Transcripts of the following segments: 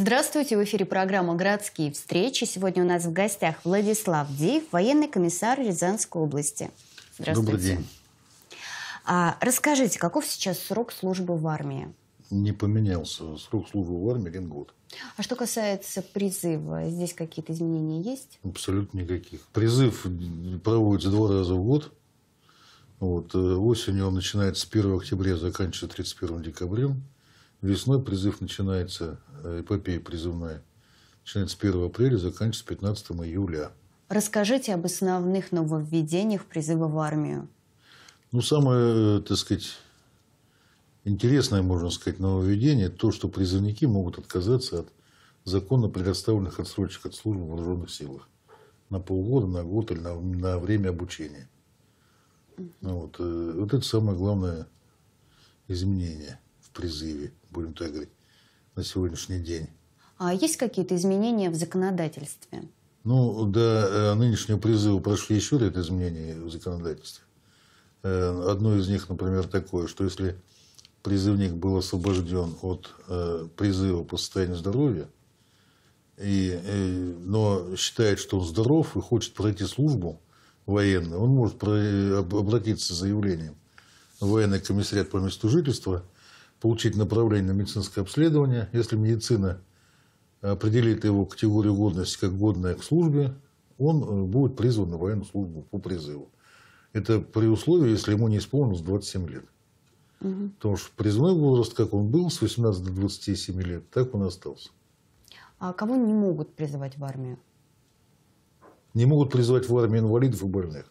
Здравствуйте, в эфире программа «Городские встречи». Сегодня у нас в гостях Владислав Диев, военный комиссар Рязанской области. Здравствуйте. Добрый день. А, расскажите, каков сейчас срок службы в армии? Не поменялся. Срок службы в армии один год. А что касается призыва, здесь какие-то изменения есть? Абсолютно никаких. Призыв проводится два раза в год. Вот. Э, осенью он начинается с 1 октября, заканчивается 31 декабря. Весной призыв начинается, э, эпопея призывная, начинается 1 апреля, заканчивается 15 июля. Расскажите об основных нововведениях призыва в армию. Ну, самое, так сказать, интересное, можно сказать, нововведение, то, что призывники могут отказаться от законно предоставленных отсрочек от службы в вооруженных силах на полгода, на год или на, на время обучения. Вот, э, вот это самое главное изменение в призыве будем так говорить, на сегодняшний день. А есть какие-то изменения в законодательстве? Ну, до э, нынешнего призыва прошли еще ряд изменений в законодательстве. Э, одно из них, например, такое, что если призывник был освобожден от э, призыва по состоянию здоровья, и, но считает, что он здоров и хочет пройти службу военную, он может про, обратиться с заявлением в военный комиссариат по месту жительства – получить направление на медицинское обследование. Если медицина определит его категорию годности как годная к службе, он э, будет призван на военную службу по призыву. Это при условии, если ему не исполнилось 27 лет. Угу. Потому что призывной возраст, как он был с 18 до 27 лет, так он и остался. А кого не могут призывать в армию? Не могут призывать в армию инвалидов и больных.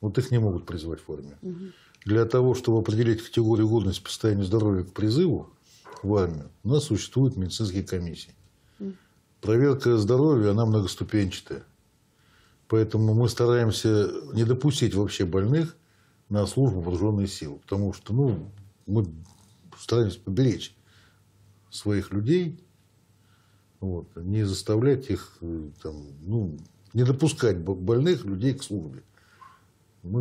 Вот их не могут призывать в армию. Угу для того, чтобы определить категорию годности по состоянию здоровья к призыву в армию, у нас существуют медицинские комиссии. Проверка здоровья, она многоступенчатая. Поэтому мы стараемся не допустить вообще больных на службу вооруженных сил. Потому что ну, мы стараемся поберечь своих людей, вот, не заставлять их, э, там, ну, не допускать больных людей к службе. Мы,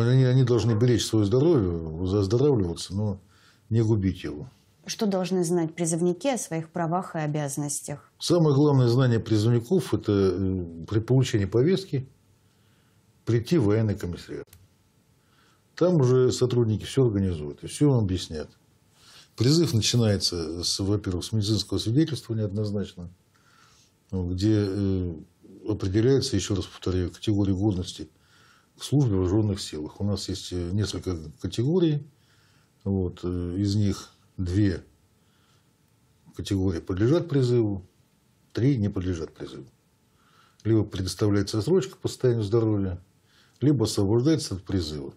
они, они должны беречь свое здоровье, заздоравливаться, но не губить его. Что должны знать призывники о своих правах и обязанностях? Самое главное знание призывников – это э, при получении повестки прийти в военный комиссариат. Там уже сотрудники все организуют и все вам объяснят. Призыв начинается, во-первых, с медицинского свидетельства неоднозначно, где э, определяется, еще раз повторяю, категория годности – в службе в вооруженных силах. У нас есть э, несколько категорий. Вот, э, из них две категории подлежат призыву, три не подлежат призыву. Либо предоставляется отсрочка по состоянию здоровья, либо освобождается от призыва.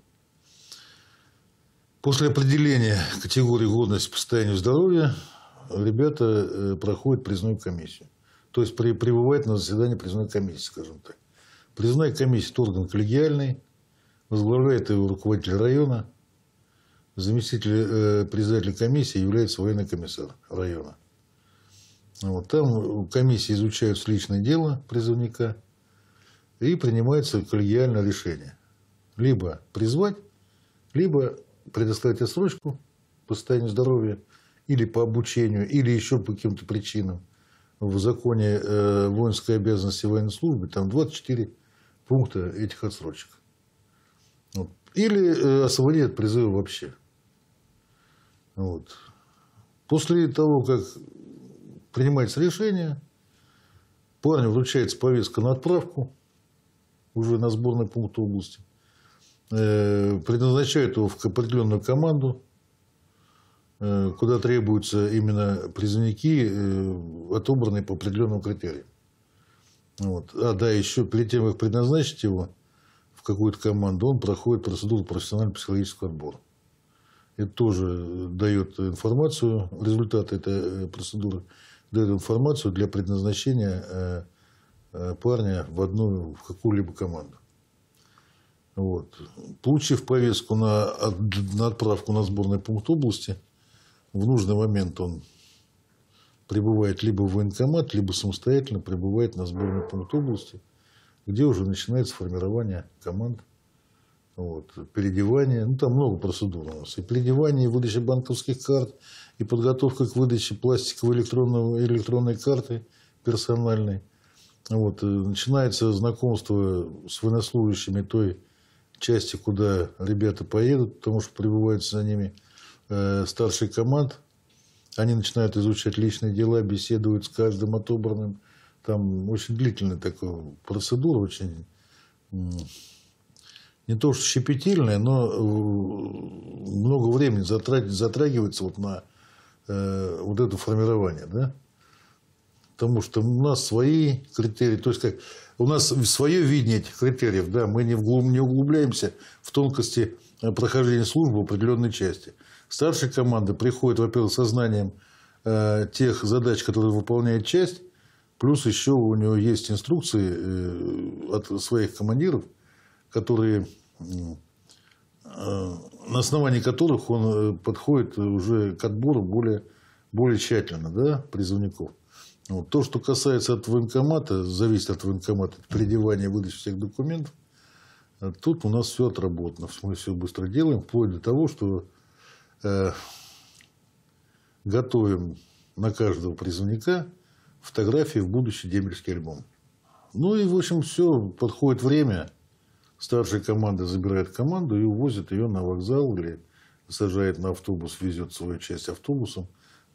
После определения категории годности по состоянию здоровья ребята э, проходят признную комиссию. То есть прибывают на заседание признанной комиссии, скажем так. Признай комиссия орган коллегиальный, возглавляет его руководитель района, заместитель э, председателя комиссии является военный комиссар района. Вот, там комиссии изучают личное дело призывника и принимается коллегиальное решение. Либо призвать, либо предоставить отсрочку по состоянию здоровья, или по обучению, или еще по каким-то причинам. В законе э, воинской обязанности военной службы там 24 пункта этих отсрочек. Вот. Или э, освободить от призыва вообще. Вот. После того, как принимается решение, парню вручается повестка на отправку уже на сборный пункт области. Э, предназначают его в определенную команду, э, куда требуются именно призывники, отобранные по определенным критериям. Вот. А, да, еще перед тем, как предназначить его в какую-то команду, он проходит процедуру профессионального психологического отбора. Это тоже э, дает информацию, результаты этой э, процедуры дают информацию для предназначения э, парня в одну, в какую-либо команду. Вот. Получив повестку на, на отправку на сборный пункт области, в нужный момент он прибывает либо в военкомат, либо самостоятельно прибывает на сборный пункт области, где уже начинается формирование команд, вот, переодевание, ну там много процедур у нас, и переодевание, и выдача банковских карт, и подготовка к выдаче пластиковой электронного, электронной карты персональной. Вот, э, начинается знакомство с военнослужащими той части, куда ребята поедут, потому что прибывают за ними э, старший команд – они начинают изучать личные дела, беседуют с каждым отобранным. Там очень длительная такая процедура, очень не то что щепетильная, но э, много времени затрагивается вот на э, вот это формирование, да? Потому что у нас свои критерии, то есть как у нас свое видение этих критериев, да, мы не, углубляемся в тонкости э, прохождения службы в определенной части старшая команды приходит, во-первых, со знанием э, тех задач, которые выполняет часть, плюс еще у него есть инструкции э, от своих командиров, которые, э, на основании которых он э, подходит уже к отбору более, более тщательно да, призывников. Вот. То, что касается от военкомата, зависит от военкомата, от переодевания выдачи всех документов, э, тут у нас все отработано. Мы все быстро делаем, вплоть до того, что Э, готовим на каждого призывника фотографии в будущий дембельский альбом. Ну и, в общем, все, подходит время, старшая команда забирает команду и увозит ее на вокзал или сажает на автобус, везет свою часть автобусом.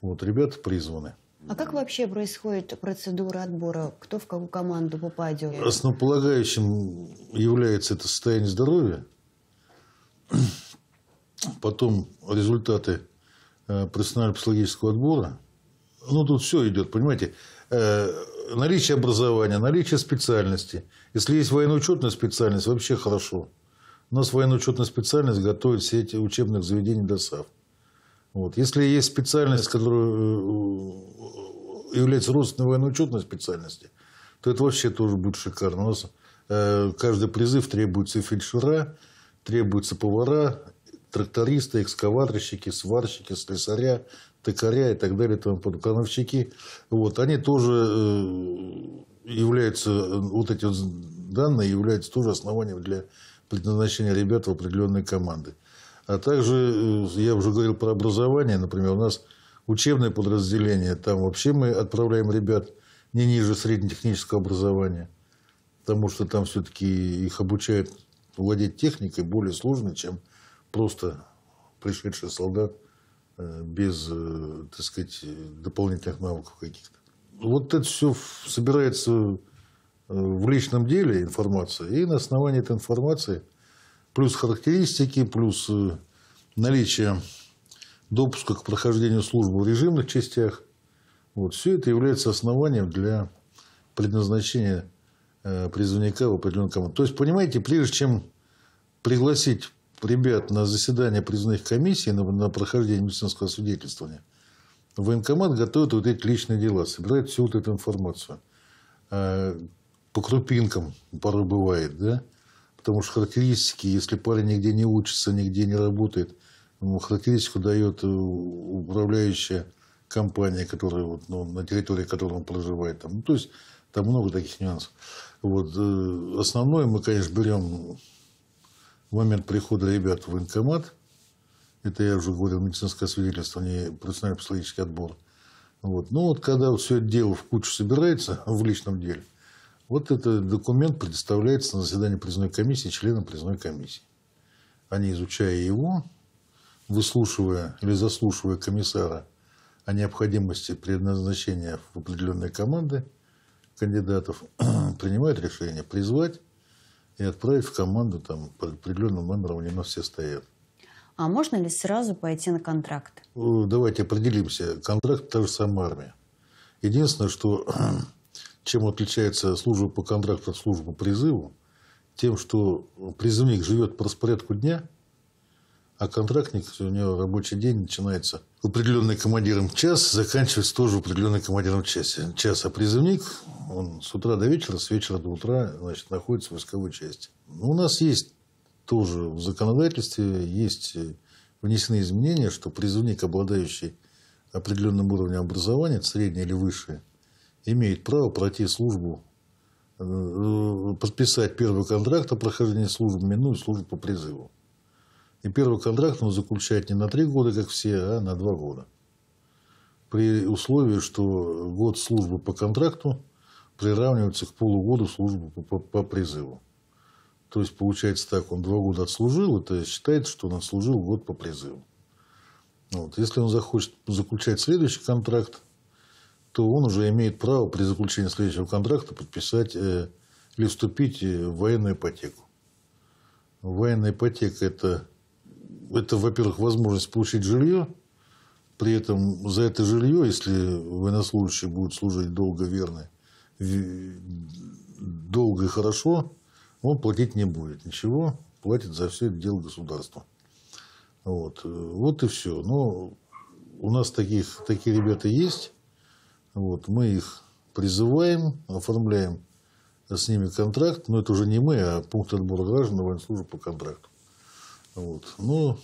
Вот, ребята призваны. А как вообще происходит процедура отбора? Кто в какую команду попадет? Основополагающим является это состояние здоровья потом результаты э, профессионально-психологического отбора. Ну, тут все идет, понимаете. Э, наличие образования, наличие специальности. Если есть военно-учетная специальность, вообще хорошо. У нас военно-учетная специальность готовит эти учебных заведений до САВ. Вот. Если есть специальность, которая э, является родственной военно-учетной специальности, то это вообще тоже будет шикарно. У нас каждый призыв требуется фельдшера, требуется повара, трактористы, экскаваторщики, сварщики, слесаря, токаря и так далее, там, подустановщики. Вот, они тоже э, являются, э, вот эти вот данные являются тоже основанием для предназначения ребят в определенной команды. А также, э, я уже говорил про образование, например, у нас учебное подразделение, там вообще мы отправляем ребят не ниже среднетехнического образования, потому что там все-таки их обучают владеть техникой более сложной, чем просто пришедший солдат э, без, э, так сказать, дополнительных навыков каких-то. Вот это все собирается э, в личном деле информация, и на основании этой информации, плюс характеристики, плюс наличие допуска к прохождению службы в режимных частях, вот, все это является основанием для предназначения призывника в определенную команду. То есть, понимаете, прежде чем пригласить ребят на заседание призывных комиссий на, на прохождение медицинского свидетельствования, военкомат готовит вот эти личные дела, собирает всю вот эту информацию. Э, по крупинкам порой бывает, да? Потому что характеристики, если парень нигде не учится, нигде не работает, характеристику дает э, управляющая компания, которая вот, ну, на территории которой он проживает. Там. Ну, то есть там много таких нюансов. Вот. Э, основное мы, конечно, берем в момент прихода ребят в военкомат, это я уже говорил, медицинское свидетельство, не профессиональный психологический отбор. Вот. Ну вот когда все это дело в кучу собирается в личном деле, вот этот документ предоставляется на заседание признной комиссии членам признной комиссии. Они, изучая его, выслушивая или заслушивая комиссара о необходимости предназначения в определенной команды кандидатов, принимают решение призвать и отправить в команду там, под определенным номером, где у нас все стоят. А можно ли сразу пойти на контракт? Давайте определимся. Контракт – та же самая армия. Единственное, что чем отличается служба по контракту от службы по призыву, тем, что призывник живет по распорядку дня – а контрактник, у него рабочий день начинается определенный командиром час, заканчивается тоже определенный командиром часа. Час, а призывник, он с утра до вечера, с вечера до утра, значит, находится в войсковой части. Но ну, у нас есть тоже в законодательстве, есть э, внесены изменения, что призывник, обладающий определенным уровнем образования, среднее или высшее, имеет право пройти службу, э, э, подписать первый контракт о прохождении службы, и службу по призыву. И первый контракт он заключает не на три года, как все, а на два года. При условии, что год службы по контракту приравнивается к полугоду службы по, по, по призыву. То есть, получается так, он два года отслужил, это считается, что он отслужил год по призыву. Вот. Если он захочет заключать следующий контракт, то он уже имеет право при заключении следующего контракта подписать э, или вступить э, в военную ипотеку. Военная ипотека – это это, во-первых, возможность получить жилье, при этом за это жилье, если военнослужащий будет служить долго, верно, долго и хорошо, он платить не будет ничего, платит за все это дело государства. Вот, э, вот и все. Но у нас таких, такие ребята есть, вот, мы их призываем, оформляем с ними контракт, но это уже не мы, а пункт отбора граждан на военслужбу по контракту. Вот. Но ну,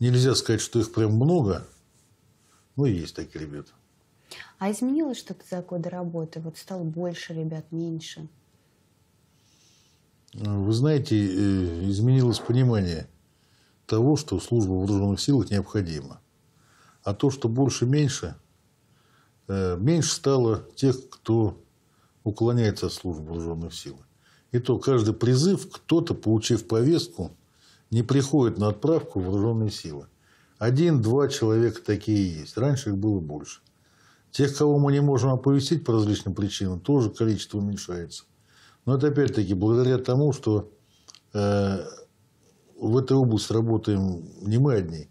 нельзя сказать, что их прям много, но есть такие ребята. А изменилось что-то за годы работы? Вот стало больше ребят, меньше? Вы знаете, э, изменилось понимание того, что служба вооруженных силах необходима. А то, что больше-меньше, э, меньше стало тех, кто уклоняется от службы вооруженных сил. И то каждый призыв кто-то, получив повестку, не приходят на отправку вооруженные силы. Один-два человека такие есть. Раньше их было больше. Тех, кого мы не можем оповестить по различным причинам, тоже количество уменьшается. Но это опять-таки благодаря тому, что э, в этой области работаем не мы одни.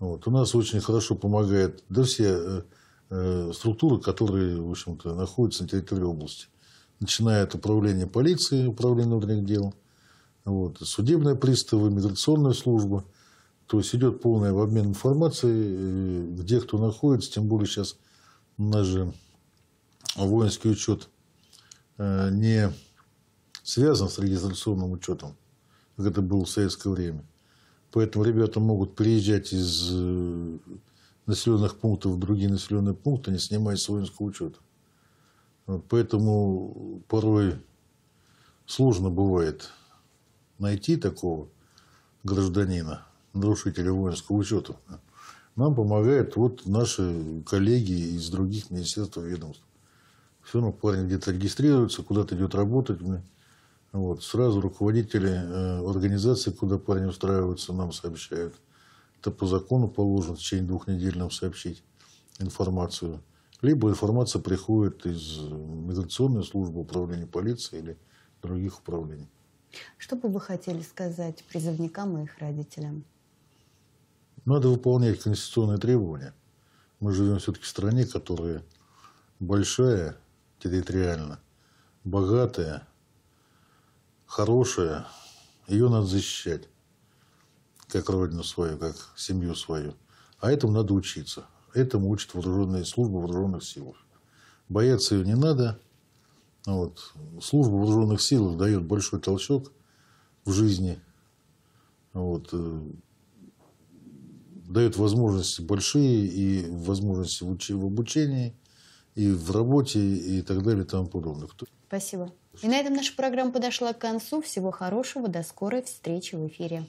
Вот. У нас очень хорошо помогает да все э, э структуры, которые в общем-то, находятся на территории области. Начиная от управления полиции, управления внутренних дел – вот. Судебные приставы, миграционная служба. То есть идет полный обмен информацией, где кто находится, тем более сейчас у нас же воинский учет э, не связан с регистрационным учетом, как это было в советское время. Поэтому ребята могут приезжать из э, населенных пунктов в другие населенные пункты, не снимая с воинского учета. Поэтому порой сложно бывает найти такого гражданина, нарушителя воинского учета, нам помогают вот наши коллеги из других министерств и ведомств. Все, ну, парень где-то регистрируется, куда-то идет работать. вот, сразу руководители э, организации, куда парень устраивается, нам сообщают. Это по закону положено в течение двух недель нам сообщить информацию. Либо информация приходит из миграционной службы управления полиции или других управлений. Что бы вы хотели сказать призывникам и их родителям? Надо выполнять конституционные требования. Мы живем все-таки в стране, которая большая территориально, богатая, хорошая. Ее надо защищать, как родину свою, как семью свою. А этому надо учиться. Этому учат вооруженные службы вооруженных сил. Бояться ее не надо – вот. Служба вооруженных сил дает большой толчок в жизни, вот. Э, дает возможности большие и возможности в обучении, и в работе, и так далее, и тому подобное. Спасибо. И на этом наша программа подошла к концу. Всего хорошего, до скорой встречи в эфире.